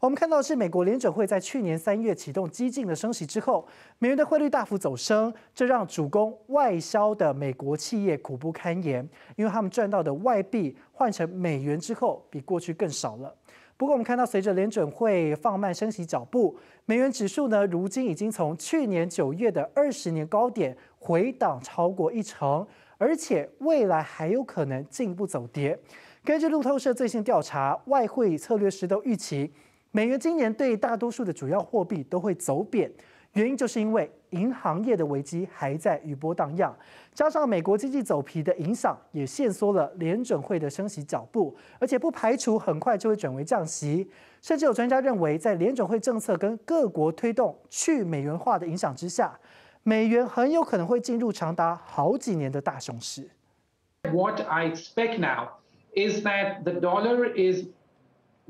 我们看到是美国联准会在去年三月启动激进的升息之后，美元的汇率大幅走升，这让主攻外销的美国企业苦不堪言，因为他们赚到的外币换成美元之后，比过去更少了。不过我们看到，随着联准会放慢升息脚步，美元指数呢，如今已经从去年九月的二十年高点回档超过一成，而且未来还有可能进一步走跌。根据路透社最新调查，外汇策略师都预期。美元今年对大多数的主要货币都会走贬，原因就是因为银行业的危机还在余波荡漾，加上美国经济走皮的影响，也限缩了联准会的升息脚步，而且不排除很快就会转为降息。甚至有专家认为，在联准会政策跟各国推动去美元化的影响之下，美元很有可能会进入长达好几年的大熊市。What I expect now is that the dollar is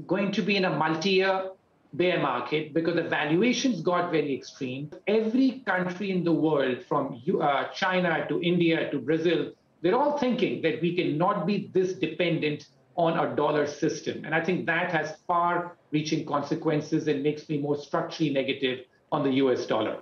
going to be in a multi-year bear market because the valuations got very extreme. Every country in the world, from uh, China to India to Brazil, they're all thinking that we cannot be this dependent on a dollar system. And I think that has far reaching consequences and makes me more structurally negative on the US dollar.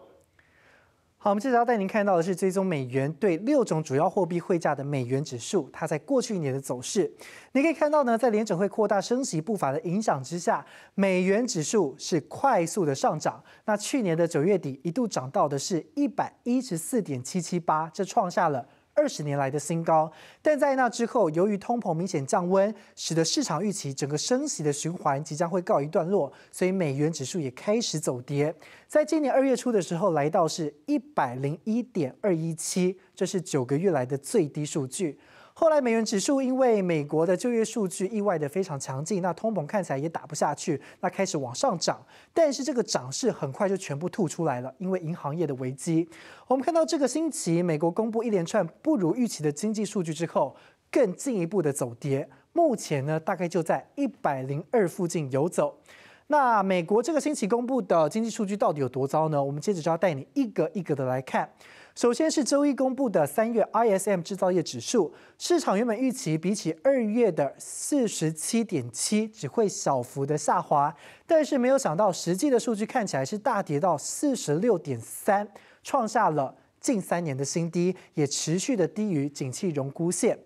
好，我们接着要带您看到的是追踪美元对六种主要货币汇价的美元指数，它在过去一年的走势。你可以看到呢，在联准会扩大升息步伐的影响之下，美元指数是快速的上涨。那去年的九月底，一度涨到的是一百一十四点七七八，这创下了。二十年来的新高，但在那之后，由于通膨明显降温，使得市场预期整个升息的循环即将会告一段落，所以美元指数也开始走跌。在今年二月初的时候，来到是一百零一点二一七，这是九个月来的最低数据。后来美元指数因为美国的就业数据意外的非常强劲，那通膨看起来也打不下去，那开始往上涨，但是这个涨势很快就全部吐出来了，因为银行业的危机。我们看到这个星期美国公布一连串不如预期的经济数据之后，更进一步的走跌，目前呢大概就在一百零二附近游走。那美国这个星期公布的经济数据到底有多糟呢？我们接着就要带你一个一个的来看。首先是周一公布的三月 ISM 制造业指数，市场原本预期比起二月的四十七点七只会小幅的下滑，但是没有想到实际的数据看起来是大跌到四十六点三，创下了近三年的新低，也持续的低于景气荣枯线。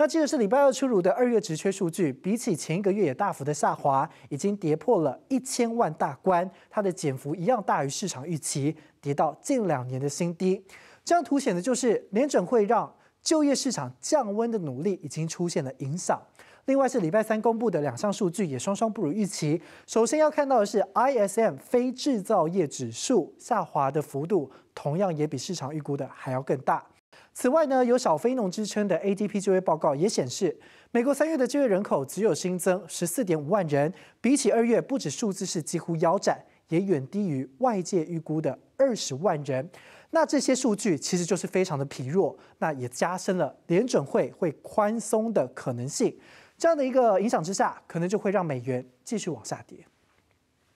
那接着是礼拜二出炉的二月职缺数据，比起前一个月也大幅的下滑，已经跌破了一千万大关，它的减幅一样大于市场预期，跌到近两年的新低。这样凸显的就是联准会让就业市场降温的努力已经出现了影响。另外是礼拜三公布的两项数据也双双不如预期。首先要看到的是 ISM 非制造业指数下滑的幅度，同样也比市场预估的还要更大。此外呢，有“小非农”之称的 ADP 就业报告也显示，美国三月的就业人口只有新增十四点五万人，比起二月，不止数字是几乎腰斩，也远低于外界预估的二十万人。那这些数据其实就是非常的疲弱，那也加深了联准会会宽松的可能性。这样的一个影响之下，可能就会让美元继续往下跌。